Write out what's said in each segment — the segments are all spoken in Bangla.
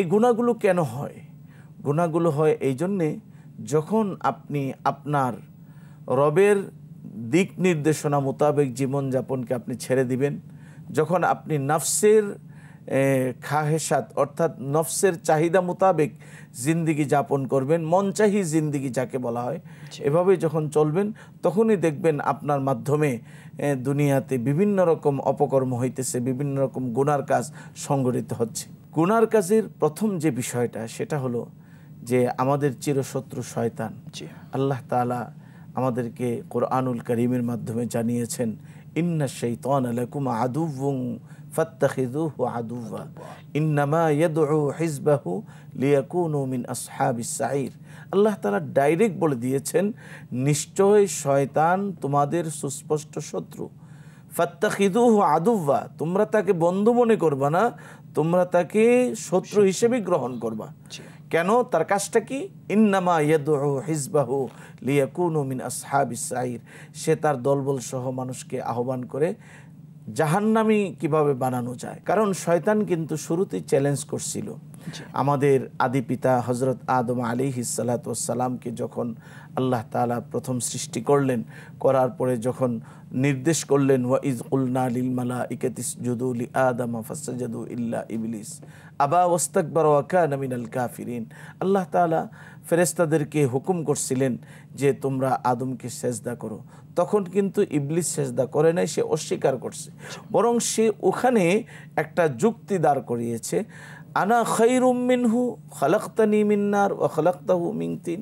এই গুণাগুলো কেন হয় গুণাগুলো হয় এই জন্যে যখন আপনি আপনার রবের দিক নির্দেশনা মোতাবেক জীবনযাপনকে আপনি ছেড়ে দিবেন যখন আপনি নফসের খাহেসাত অর্থাৎ নফসের চাহিদা মোতাবেক জিন্দিগি যাপন করবেন মনচাহি জিন্দিগি যাকে বলা হয় এভাবে যখন চলবেন তখনই দেখবেন আপনার মাধ্যমে দুনিয়াতে বিভিন্ন রকম অপকর্ম হইতেছে বিভিন্ন রকম গুনার কাজ সংগঠিত হচ্ছে গুনার কাজের প্রথম যে বিষয়টা সেটা হলো যে আমাদের চিরশত্রু শয়তান আল্লাহ তালা আমাদেরকে কোরআনুল করিমের মাধ্যমে জানিয়েছেন ইন্না শৈতান আলাকুম আদুবুং ফাত্তাখিদুহু আদুবা ইন্নামা ইয়াদউ হিজবাহু লিয়াকুনু মিন আসহাবিস সাঈর আল্লাহ তালা ডাইরেক্ট বলে দিয়েছেন নিশ্চয় শয়তান তোমাদের সুস্পষ্ট শত্রু ফাত্তাখিদুহ আদুব্বা তোমরা তাকে বন্ধু মনে করবা না তোমরা তাকে শত্রু হিসেবে গ্রহণ করবা কেন তার কাজটা কি ইন্নামা ইয়াদু হিজবাহু লিয়াকুনু মিন আসহাবিস সাইর সে তার দলবল সহ মানুষকে আহ্বান করে জাহান্নামি কিভাবে বানানো যায় কারণ শয়তান কিন্তু শুরুতেই চ্যালেঞ্জ করছিল আমাদের আদি পিতা হজরত আদম আলী হিসালাতামকে যখন আল্লাহ তালা প্রথম সৃষ্টি করলেন করার পরে যখন নির্দেশ করলেন ওয়া ইজ উল্না লিল মালা ইকাতিস জুদুলি আদম ফাসাজাদু ইল্লা ইবলিস আবা ওস্তাকবর ওয়াকা নামিনাল কাফিরিন আল্লাহ তালা ফেরেস্তাদেরকে হুকুম করছিলেন যে তোমরা আদমকে সেজদা করো তখন কিন্তু ইবলিস সেজদা করে নাই সে অস্বীকার করছে বরং সে ওখানে একটা যুক্তি দাঁড় করিয়েছে আনা খৈরুমিনহু খলক্তানি মিন্নার ও খলক্তাহু মিংতিন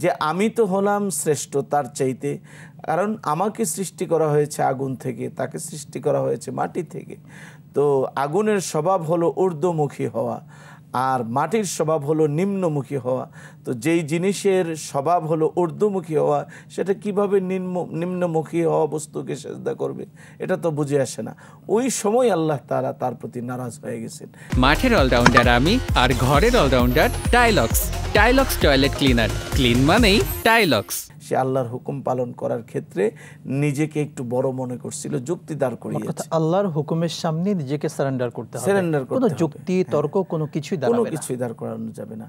যে আমি তো হলাম শ্রেষ্ঠ তার চাইতে কারণ আমাকে সৃষ্টি করা হয়েছে আগুন থেকে তাকে সৃষ্টি করা হয়েছে মাটি থেকে তো আগুনের স্বভাব হলো ঊর্ধ্বমুখী হওয়া আর মাটির স্বভাব হলো নিম্নমুখী হওয়া তো যেই জিনিসের স্বভাব হলো ঊর্ধ্বমুখী হওয়া সেটা কিভাবে নিম্ন নিম্নমুখী হওয়া বস্তুকে সেজদা করবে এটা তো বুঝে আসে না ওই সময় আল্লাহ তারা তার প্রতি নারাজ হয়ে গেছেন মাঠের অলরাউন্ডার আমি আর ঘরের allrounder dialogues Tilex toilet cleaner clean মানেই টাইলক্স সে আল্লাহর হুকুম পালন করার ক্ষেত্রে নিজেকে একটু বড় মনে করছিল যুক্তি দাঁড় করিয়েছে আল্লাহর হুকুমের সামনে নিজেকে সারেন্ডার করতে হবে সারেন্ডার করতে কোনো যুক্তি তর্ক কোনো কিছুই দাঁড়াবে না কোনো কিছুই দাঁড় করানো যাবে না